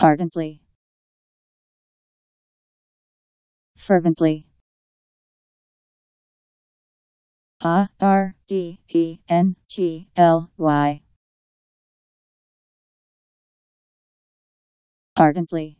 ardently fervently a r d e n t l y ardently